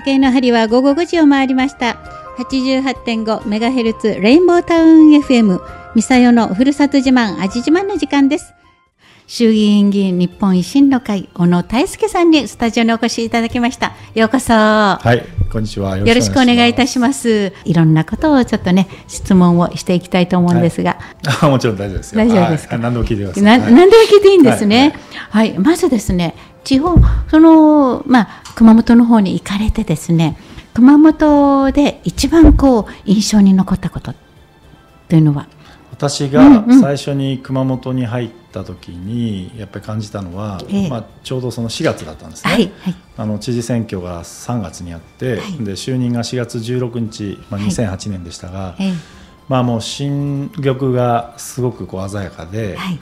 時計の針は午後5時を回りました。88.5メガヘルツレインボータウン FM ミサヨのふるさと自慢味自慢の時間です。衆議院議員日本維新の会小野泰輔さんにスタジオにお越しいただきましたようこそはいこんにちはよろしくお願いいたしますいろんなことをちょっとね質問をしていきたいと思うんですが、はい、もちろん大丈夫です大丈夫ですか、何でも聞いてくだい何でも聞いていいんですね、はい、はい、まずですね地方その、まあ、熊本の方に行かれてですね熊本で一番こう印象に残ったことというのは私が最初に熊本に入った時にやっぱり感じたのは、うんうん、まあ、ちょうどその4月だったんですね、はいはい、あの知事選挙が3月にあって、はい、で就任が4月16日、まあ、2008年でしたが、はい、まあ、もう新緑がすごくこう鮮やかで,、はい、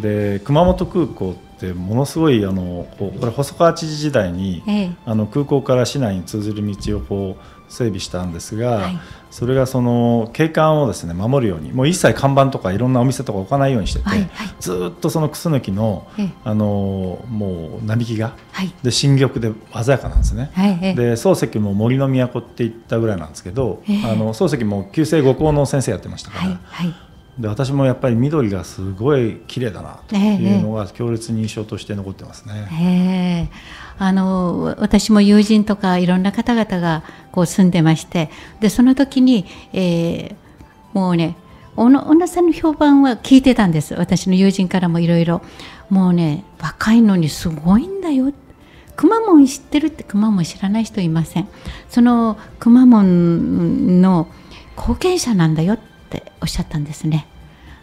で熊本空港ってってものすごいあのこれ細川知事時代に、ええ、あの空港から市内に通ずる道をこう整備したんですが、はい、それがその景観をですね守るようにもう一切看板とかいろんなお店とか置かないようにしてて、はいはい、ずっとそのクスヌキの、え、あのもう並木が、はい、で新緑で鮮やかなんですね、はい、で漱石も森の都って言ったぐらいなんですけど、あの漱石も旧姓五校の先生やってましたから。はいで私もやっぱり緑がすごい綺麗だなというのが強烈に印象として残ってますね。えー、あの私も友人とかいろんな方々がこう住んでましてでその時に、えー、もうね小野さんの評判は聞いてたんです私の友人からもいろいろもうね若いのにすごいんだよくまモン知ってるってくまモン知らない人いませんそのくまモンの後継者なんだよっっておっしゃったんですね。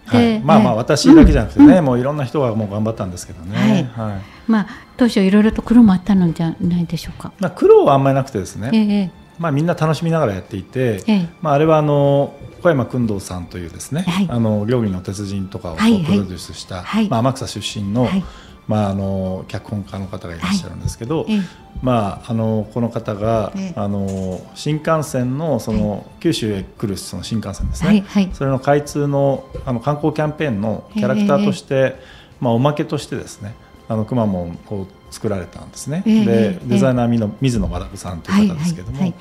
はい、まあまあ私だけじゃなくてね、うん、もういろんな人がもう頑張ったんですけどね、はいはい、まあ、当初いろいろと苦労もあったのじゃないでしょうか、まあ、苦労はあんまりなくてですね、ええ、まあ、みんな楽しみながらやっていて、え、え、まあ、あれはあの小山君堂さんというですね、はい、あの料理の鉄人とかをプロデュースした、まあ、天草出身の、はい。まあ、あの脚本家の方がいらっしゃるんですけど、はい、まあ、あのこの方が、あの新幹線のその、九州へ来るその新幹線ですね、はい、それの開通のあの観光キャンペーンのキャラクターとして、まあ、おまけとしてですねあのくまモンを作られたんですね、でデザイナーの水野学さんという方ですけども、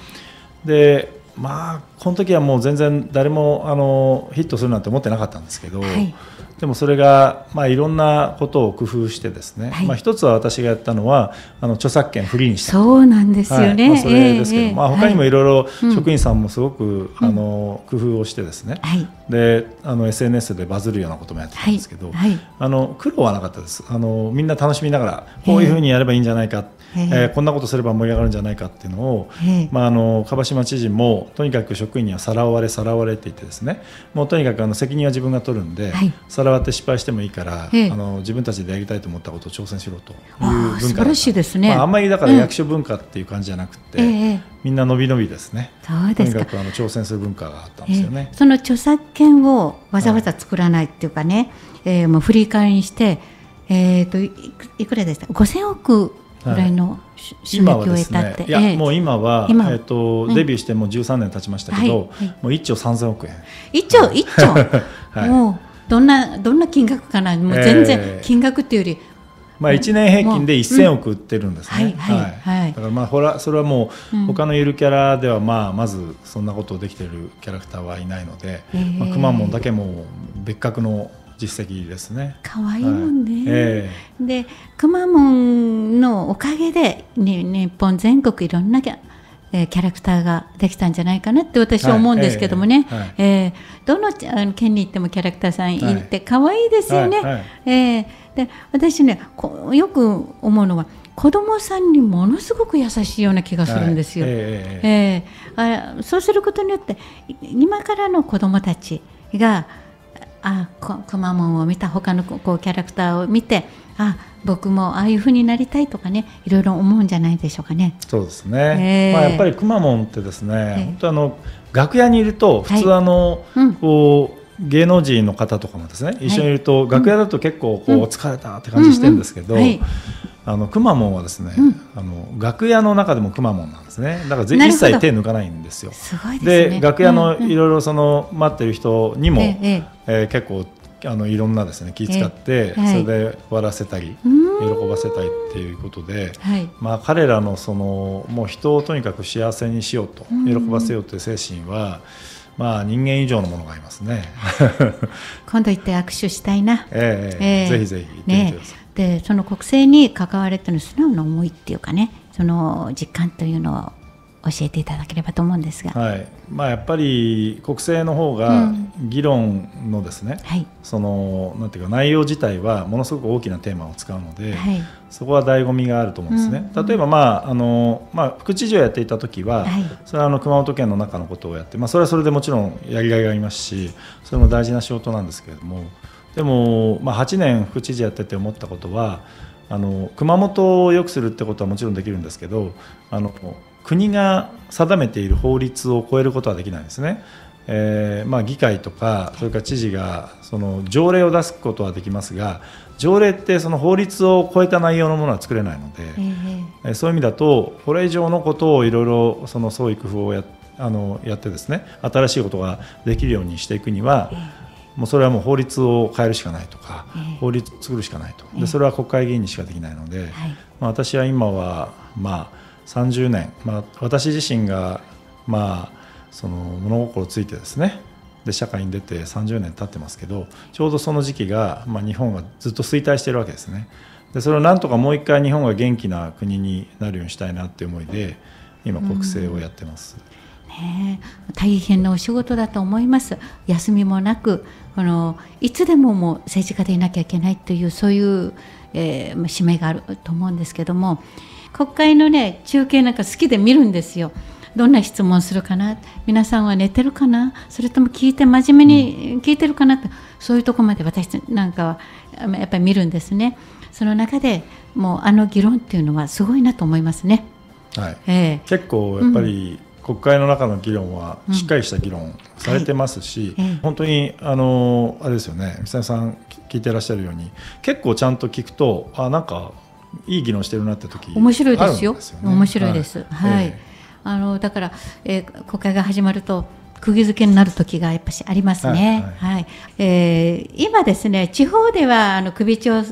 でまあこの時はもう全然誰もあのヒットするなんて思ってなかったんですけど、はい、でもそれが、まあ、いろんなことを工夫してですね、はい、まあ、一つは私がやったのはあの著作権フリーにしたそうなんですよね、はいまあ、それですけど、えー、まあ、他にもいろいろ職員さんもすごく、うん、あの工夫をしてですね、うん、であの SNS でバズるようなこともやってたんですけど、はいあの苦労はなかったですあのみんな楽しみながらこういうふうにやればいいんじゃないか、えー、えー、こんなことすれば盛り上がるんじゃないかっていうのを、えー、まあ、あの椛島知事もとにかく職員にはさらわれさらわれって言ってですねもうとにかくあの責任は自分が取るんで、さらわって失敗してもいいから、ええ、あの自分たちでやりたいと思ったことを挑戦しろという文化ですね、まあ、あんまりだから役所文化っていう感じじゃなくて、え、みんなのびのびですねそうですとにかくあの挑戦する文化があったんですよね、その著作権をわざわざ作らないっていうかね、はい、えー、もうフリーカーにして、えーと、いくらでした5000億ぐらいの、はい今はですね、いや、もう今はえっ、と、デビューしてもう13年経ちましたけど、はいはい、もう1兆3000億円。1兆1兆、はい、もうどんなどんな金額かな、もう全然金額っていうより、えーまあ、1年平均で1000億売ってるんですね。だからまあほらそれはもう他のゆるキャラではまあまずそんなことをできてるキャラクターはいないので、まあ、くまモンだけも別格の実績ですね可愛いもんね、はいえー、でくまモンのおかげで、ね、日本全国いろんなキャ,、えー、キャラクターができたんじゃないかなって私は思うんですけどもね、ええどの県に行ってもキャラクターさんいて可愛いですよね、えで私ねよく思うのは子供さんにものすごく優しいような気がするんですよ。ええあそうすることによって今からの子供たちがあくまモンを見た他のこうキャラクターを見てあ僕もああいうふうになりたいとかねいろいろ思うんじゃないでしょうかね。そうですね、えー、まあ、やっぱりくまモンってですね、えー、本当あの楽屋にいると普通あの、はい、こう、芸能人の方とかもですね一緒にいると、楽屋だと結構こう疲れたって感じしてるんですけど、あのくまモンはですね、うん、あの楽屋の中でもくまモンなんですねだから一切手抜かないんですよで、ね、楽屋のいろいろその待ってる人にも、うんうん、ええー、結構あのいろんなですね気遣って、えーはい、それで笑わせたり喜ばせたいっていうことで、はい、まあ、彼らのそのもう人をとにかく幸せにしようと喜ばせようという精神は、うんまあ人間以上のものがいますね 今度行って握手したいな、えー、えー、ぜひぜひねでその国政に関われての素直な思いっていうかねその実感というのを教えていただければと思うんですが、はいまあ、やっぱり国政の方が議論のですね、うんはい、そのなんていうか内容自体はものすごく大きなテーマを使うので、はい、そこは醍醐味があると思うんですね、うんうん、例えば、まああのまあ、副知事をやっていた時は、はい、それはあの熊本県の中のことをやって、まあ、それはそれでもちろんやりがいがありますしそれも大事な仕事なんですけれどもでも、まあ、8年副知事やってて思ったことはあの熊本を良くするってことはもちろんできるんですけどあの国が定めている法律を超えることはできないですね。えーまあ、議会とかそれから知事がその条例を出すことはできますが条例ってその法律を超えた内容のものは作れないので、えー、そういう意味だとこれ以上のことをいろいろその創意工夫をやあのやってですね新しいことができるようにしていくには、もうそれはもう法律を変えるしかないとか、法律を作るしかないとでそれは国会議員にしかできないので、まあ、私は今はまあ30年、まあ、私自身が、まあ、その物心ついてですねで社会に出て30年経ってますけどちょうどその時期が、まあ、日本がずっと衰退してるわけですねでそれをなんとかもう一回日本が元気な国になるようにしたいなっていう思いで今国政をやってます。ね、大変なお仕事だと思います休みもなくこのいつでももう政治家でいなきゃいけないというそういう、えー、使命があると思うんですけども国会のね中継なんか好きで見るんですよ。どんな質問するかな皆さんは寝てるかなそれとも聞いて真面目に聞いてるかなって、そういうとこまで私なんかはやっぱり見るんですねその中でもうあの議論っていうのはすごいなと思いますね、はいえー、結構やっぱり、国会の中の議論はしっかりした議論されてますし、うんはい、本当にあのあれですよね三谷さん聞いてらっしゃるように結構ちゃんと聞くとあなんかいい議論してるなって時、面白いですよ面白いです、はい、えー、あのだから、えー、国会が始まると釘付けになる時がやっぱしありますね。はい、はいはい、えー、今ですね、地方ではあの首長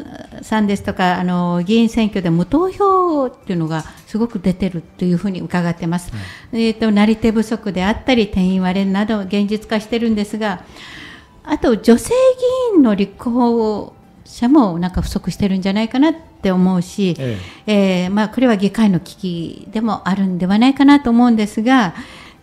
さんですとかあの議員選挙で無投票っていうのがすごく出てるというふうに伺ってます。うん、えっ、ー、となり手不足であったり定員割れなど現実化してるんですが、あと女性議員の立候補者もなんか不足してるんじゃないかなって思うし、えええー、まあ、これは議会の危機でもあるんではないかなと思うんですが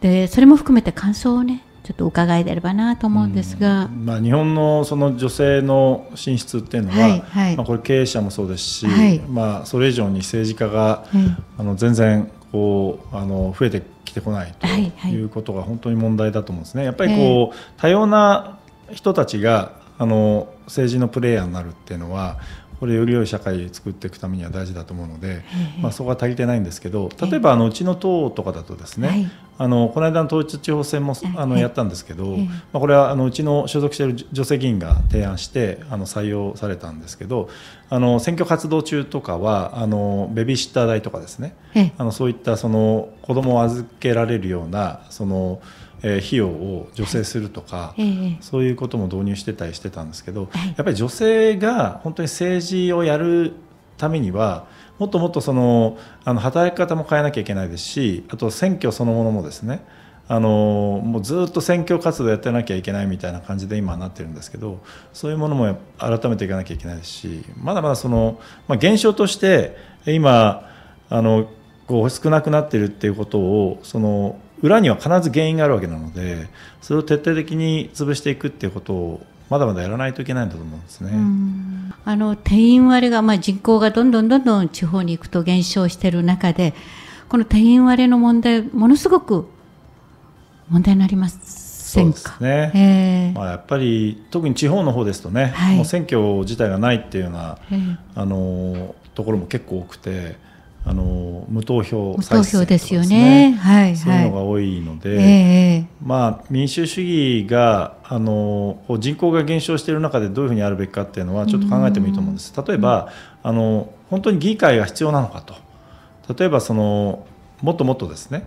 でそれも含めて感想をねちょっと伺いであればなと思うんですが、まあ、日本のその女性の進出っていうのは、はいはい、まあ、これ経営者もそうですし、はい、まあ、それ以上に政治家が、あの全然こうあの増えてきてこないということが本当に問題だと思うんですね。やっぱりこう、多様な人たちがあの政治のプレイヤーになるっていうのはこれより良い社会作っていくためには大事だと思うので、まあ、そこは足りてないんですけど例えばあのうちの党とかだとですね、はい、あのこの間の統一地方選もあのやったんですけど、まあ、これはあのうちの所属している女性議員が提案してあの採用されたんですけどあの選挙活動中とかはあのベビーシッター代とかですねあのそういったその子供を預けられるようなそのえー、費用を助成するとか、はい、そういうことも導入してたりしてたんですけど、はい、やっぱり女性が本当に政治をやるためにはもっともっとそのあの働き方も変えなきゃいけないですしあと選挙そのものもですねあのもうずっと選挙活動やってなきゃいけないみたいな感じで今なってるんですけどそういうものも改めていかなきゃいけないですしまだまだその、まあ、現象として今あのこう少なくなってるっていうことをその裏には必ず原因があるわけなのでそれを徹底的に潰していくっていうことをまだまだやらないといけないんだと思うんですね。あの定員割れが、まあ、人口がどんどんどんどん地方に行くと減少している中でこの定員割れの問題ものすごく問題になりますそうですね、えー、まあ、やっぱり特に地方の方ですとね、はい、もう選挙自体がないっていうような、えー、あのところも結構多くて。あの無投票、無投票ですよね。はい、はい、そうが多いので、えー、まあ、民主主義があの人口が減少している中でどういうふうにあるべきかっていうのはちょっと考えてもいいと思うんです。例えば、あの本当に議会が必要なのかと例えばそのもっともっとですね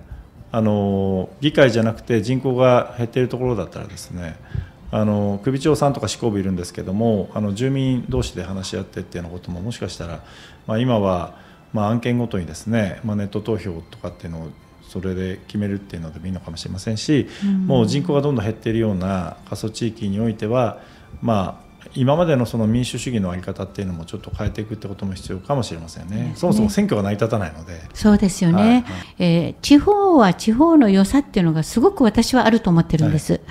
あの議会じゃなくて人口が減っているところだったらですねあの首長さんとか執行部いるんですけどもあの住民同士で話し合ってっていうようなことももしかしたら、まあ、今は、まあ、案件ごとにですね、まあ、ネット投票とかっていうのをそれで決めるっていうのでもいいのかもしれませんし、うん、もう人口がどんどん減っているような過疎地域においては、まあ、今までのその民主主義の在り方っていうのもちょっと変えていくってことも必要かもしれませんね。ねそもそも選挙が成り立たないので。そうですよね。はいはい、えー、地方は地方の良さっていうのがすごく私はあると思ってるんです。はい、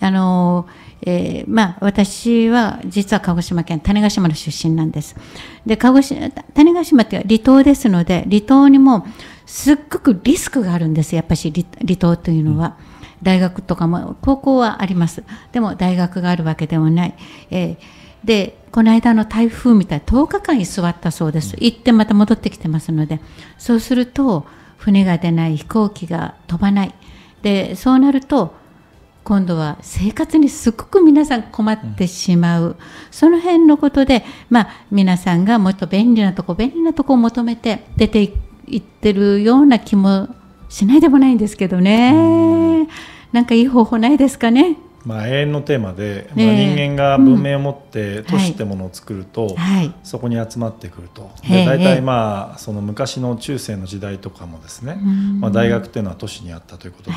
あのえー、まあ、私は実は鹿児島県種子島の出身なんです。で鹿児島種子島って離島ですので離島にもすっごくリスクがあるんですやっぱり離島というのは。大学とかも高校はありますでも大学があるわけでもない、えー、でこの間の台風みたい10日間居座ったそうです行ってまた戻ってきてますのでそうすると船が出ない飛行機が飛ばないでそうなると今度は生活にすごく皆さん困ってしまう、その辺のことで、まあ、皆さんがもっと便利なとこ便利なとこを求めて出てい言ってるような気もしないでもないんですけどね。なんかいい方法ないですかね。まあ、永遠のテーマで、まあ、人間が文明を持って都市ってものを作ると、そこに集まってくるとで大体、まあ、その昔の中世の時代とかもですね、まあ、大学っていうのは都市にあったということで、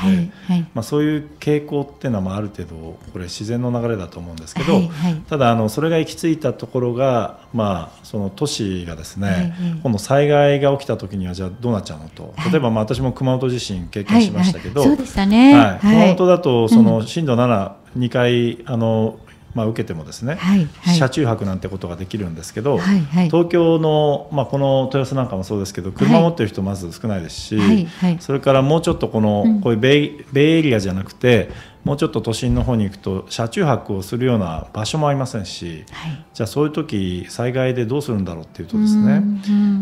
まあ、そういう傾向っていうのはある程度これ自然の流れだと思うんですけど、ただあのそれが行き着いたところが、まあ、その都市がですね、今度災害が起きた時にはじゃあどうなっちゃうのと例えばまあ私も熊本地震経験しましたけど、はい熊本だとその震度7、2回あの、まあ、受けてもですね、はいはい、車中泊なんてことができるんですけど、はいはい、東京の、まあ、この豊洲なんかもそうですけど車持ってる人まず少ないですし、はいはいはい、それからもうちょっとこの、こういうベイベイエリアじゃなくてもうちょっと都心の方に行くと車中泊をするような場所もありませんし、はい、じゃあそういう時災害でどうするんだろうっていうとですね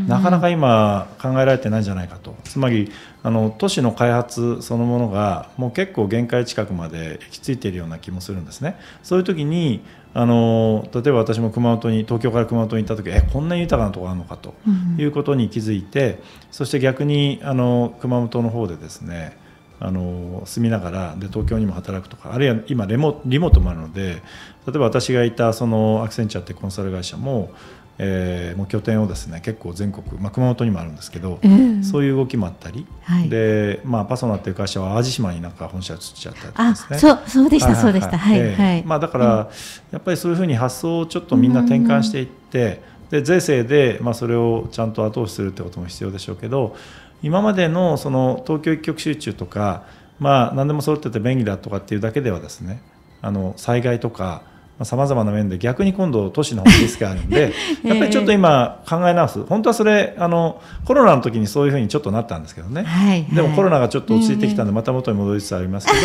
なかなか今考えられてないんじゃないかとつまりあの都市の開発そのものがもう結構限界近くまで行き着いているような気もするんですね。そういう時にあの例えば私も熊本に東京から熊本に行った時えこんなに豊かなとこあるのかということに気づいて、うん、そして逆にあの熊本の方でですねあの住みながらで東京にも働くとかあるいは今レモリモートもあるので例えば私がいたそのアクセンチャーってコンサル会社も、えー、もう拠点をですね結構全国、まあ、熊本にもあるんですけど、うん、そういう動きもあったり、はい、で、まあ、パソナっていう会社は淡路島になんか本社移っちゃったりとかですねそうそうでした、そうでしたはい、はいまあ、だから、うん、やっぱりそういうふうに発想をちょっとみんな転換していって、で税制で、まあ、それをちゃんと後押しするってことも必要でしょうけど今までのその東京一極集中とか、まあ、何でも揃ってて便利だとかっていうだけではですねあの災害とかさまざ、まな面で逆に今度都市のリスクがあるんで やっぱりちょっと今考え直す本当はそれあのコロナの時にそういうふうにちょっとなったんですけどね、はいはい、でもコロナがちょっと落ち着いてきたんで、また元に戻りつつありますけど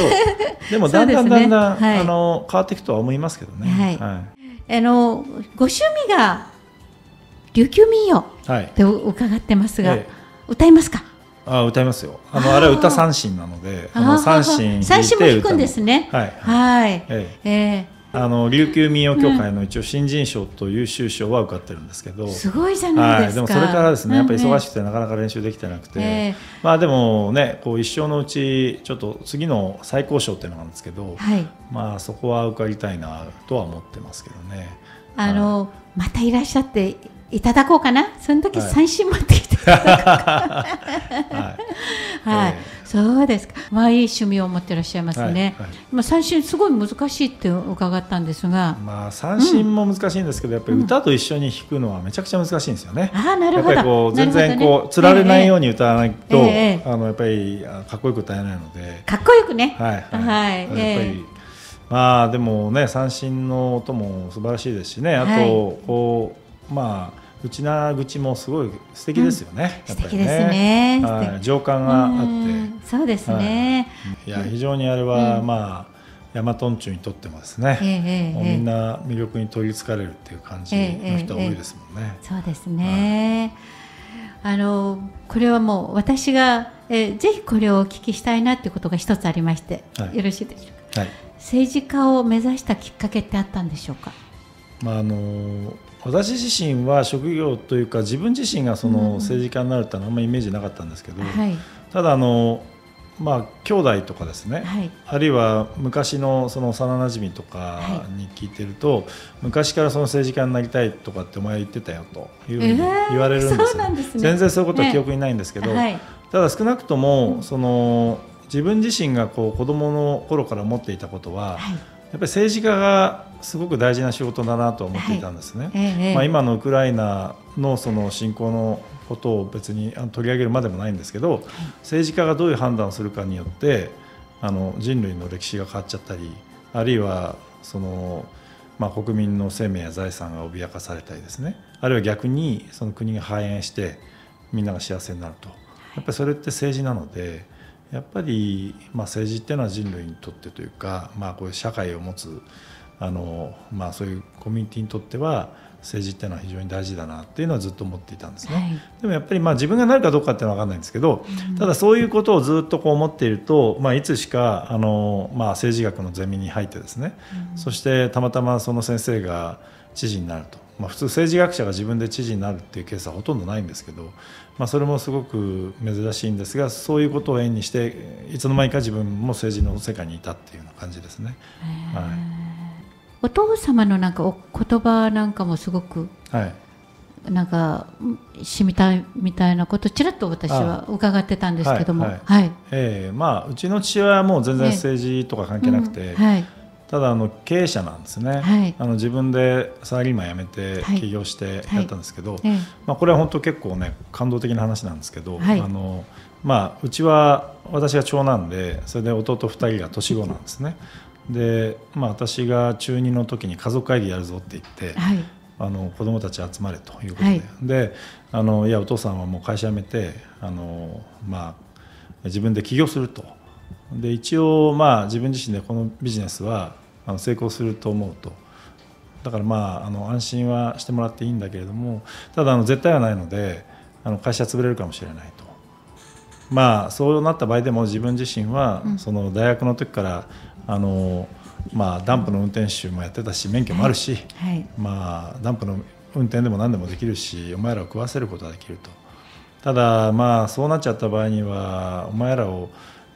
でもだんだんだんだん、ねはい、あの変わっていくとは思いますけどね。はい、はい、あのご趣味が琉球民謡って伺ってますが、歌いますかあ歌いますよあのあれは歌三振なのであの三振最初も弾くんですねはいはいええあの琉球民謡協会の一応新人賞と優秀賞は受かってるんですけど、すごいじゃないですか、はい、でもそれからですねやっぱり忙しくてなかなか練習できてなくて、えー、まあでもねこう一生のうちちょっと次の最高賞っていうのがあるんですけど、はい、まあそこは受かりたいなとは思ってますけどねあの、はい、またいらっしゃっていただこうかなその時三振持ってき はい、はい、そうですか。まあいい趣味を持ってらっしゃいますね。はいはい、まあ三振すごい難しいって伺ったんですが、まあ三振も難しいんですけど、やっぱり歌と一緒に弾くのはめちゃくちゃ難しいんですよね。うん、ああなるほど。やっぱりこう全然こう、つ、られないように歌わないと、えー、あのやっぱりかっこよく歌えないので。かっこよくね。はいはい。やっまあでもね三振の音も素晴らしいですしねあと、はい、こうまあ内な口もすごい素敵ですよね。うん、素敵ですね。はい、情感があって。そうですね。い、や非常にあれは、まあ。ヤマトンチュにとってもですね、みんな魅力に取りつかれるっていう感じの人多いですもんね。そうですね。あのこれはもう私が、えぜひこれをお聞きしたいなっていうことが一つありまして、よろしいでしょうか、政治家を目指したきっかけってあったんでしょうか。まあ、あの私自身は職業というか自分自身がその政治家になるってのはあんまりイメージなかったんですけど、うんはい、ただあの、まあ兄弟とかですね、はい、あるいは昔のその幼なじみとかに聞いてると、はい、昔からその政治家になりたいとかってお前言ってたよというふうに言われるんですね、全然そういうことは記憶にないんですけど、ね、ただ少なくともその自分自身がこう子どもの頃から思っていたことは、はいやっぱり政治家がすごく大事な仕事だなと思っていたんですね、はいええ、まあ、今のウクライナのその侵攻のことを別に取り上げるまでもないんですけど、はい、政治家がどういう判断をするかによってあの人類の歴史が変わっちゃったりあるいはその、まあ、国民の生命や財産が脅かされたりですねあるいは逆にその国が繁栄してみんなが幸せになるとやっぱりそれって政治なので。やっぱり、まあ、政治っていうのは人類にとってというか、まあ、こういう社会を持つあの、まあ、そういうコミュニティにとっては政治っていうのは非常に大事だなっていうのはずっと思っていたんですね、はい、でもやっぱりまあ自分がなるかどうかっていうのは分かんないんですけど、うん、ただそういうことをずっとこう思っていると、まあ、いつしかあの、まあ、政治学のゼミに入ってですね、うん、そしてたまたまその先生が知事になるとまあ、普通政治学者が自分で知事になるっていうケースはほとんどないんですけど、まあ、それもすごく珍しいんですがそういうことを縁にしていつの間にか自分も政治の世界にいたっていうような感じですね。はい、お父様のなんかお言葉なんかもすごく、はい、なんかしみたいみたいなことちらっと私は伺ってたんですけども、はいええまあうちの父親はもう全然政治とか関係なくて、うん、はいただあの経営者なんですね、はい、あの自分でサラリーマン辞めて起業してやったんですけど、はいはい、まあ、これは本当結構ね感動的な話なんですけど、あのまあ、うちは私が長男でそれで弟2人が年子なんですね。で、まあ、私が中2の時に家族会議やるぞって言って、あの子供たち集まれということで,、であのいやお父さんはもう会社辞めてあの、まあ、自分で起業すると。で一応まあ自分自身でこのビジネスはあの成功すると思うとだからまああの安心はしてもらっていいんだけれどもただあの絶対はないのであの会社潰れるかもしれないとまあそうなった場合でも自分自身はその大学の時からあのまあダンプの運転手もやってたし免許もあるし、はいまあダンプの運転でも何でもできるしお前らを食わせることはできるとただまあそうなっちゃった場合にはお前らを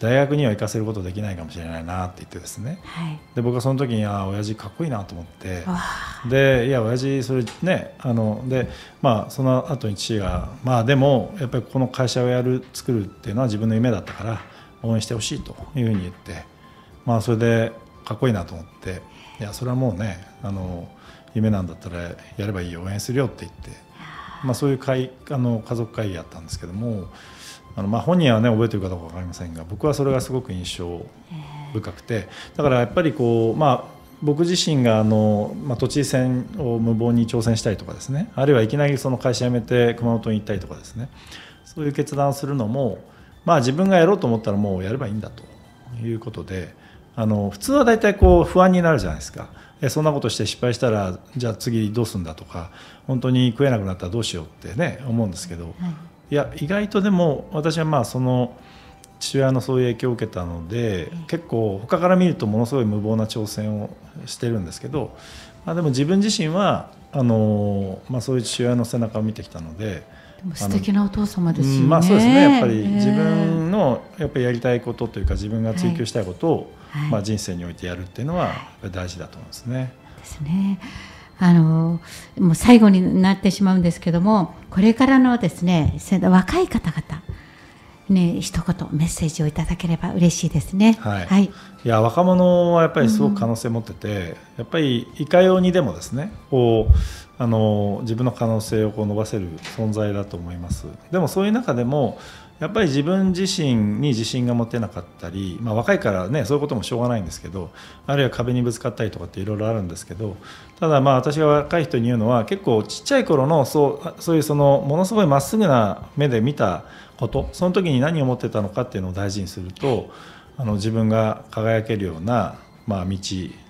大学には行かせることできないかもしれないなって言ってですね、はい、で僕はその時にああ親父かっこいいなと思ってでいや親父それねあのでまあその後に父がまあでもやっぱりこの会社をやる作るっていうのは自分の夢だったから応援してほしいというふうに言ってまあそれでかっこいいなと思っていやそれはもうねあの夢なんだったらやればいい応援するよって言って、まあ、そういう会あの家族会議やったんですけどもあのまあ、本人は、ね、覚えてるかどうか分かりませんが僕はそれがすごく印象深くてだからやっぱりこう、まあ、僕自身があの、まあ、都知事選を無謀に挑戦したりとかですねあるいはいきなりその会社辞めて熊本に行ったりとかですねそういう決断をするのも、まあ、自分がやろうと思ったらもうやればいいんだということであの普通は大体こう不安になるじゃないですか。そんなことして失敗したらじゃあ次どうすんだとか本当に食えなくなったらどうしようってね思うんですけど、はいいや意外とでも私はまあその父親のそういう影響を受けたので結構他から見るとものすごい無謀な挑戦をしてるんですけど、まあ、でも自分自身はあの、まあ、そういう父親の背中を見てきたので。素敵なお父様です、ねうん、まあそうですねやっぱり自分のやっぱりやりたいことというか自分が追求したいことを、はいはい、まあ人生においてやるっていうのは大事だと思うんですね。ですね。あのもう最後になってしまうんですけどもこれからのですね若い方々ね、一言メッセージをいただければ嬉しいですね。はい。はい、いや若者はやっぱりすごく可能性を持ってて、うん、やっぱりいかようにでもですね、こうあの自分の可能性をこう伸ばせる存在だと思います。でもそういう中でもやっぱり自分自身に自信が持てなかったり、まあ、若いからねそういうこともしょうがないんですけどあるいは壁にぶつかったりとかっていろいろあるんですけどただまあ私が若い人に言うのは結構ちっちゃい頃のそうそういうそのものすごいまっすぐな目で見たことその時に何を思ってたのかっていうのを大事にするとあの自分が輝けるような、まあ、道、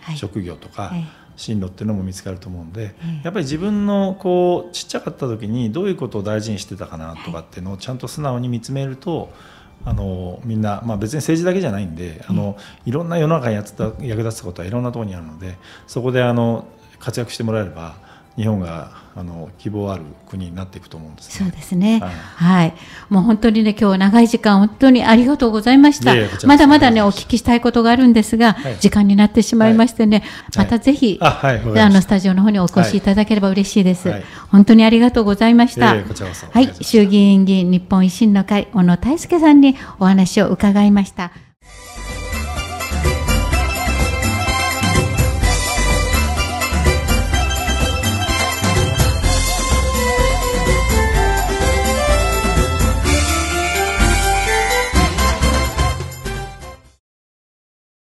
はい、職業とか。はい進路っていうのも見つかると思うんで、うん、やっぱり自分のこうちっちゃかった時にどういうことを大事にしてたかなとかっていうのをちゃんと素直に見つめると、あのみんな、まあ、別に政治だけじゃないんであの、いろんな世の中にやつた役立つことはいろんなところにあるのでそこであの活躍してもらえれば。日本があの希望ある国になっていくと思うんです、ね、そうですね、はい、はい、もう本当にね今日長い時間本当にありがとうございました。まだまだねお聞きしたいことがあるんですが、はい、時間になってしまいましてね、はい、またぜひ、ああのスタジオの方にお越しいただければ嬉しいです。本当にありがとうございました。したはい、衆議院議員日本維新の会小野泰輔さんにお話を伺いました。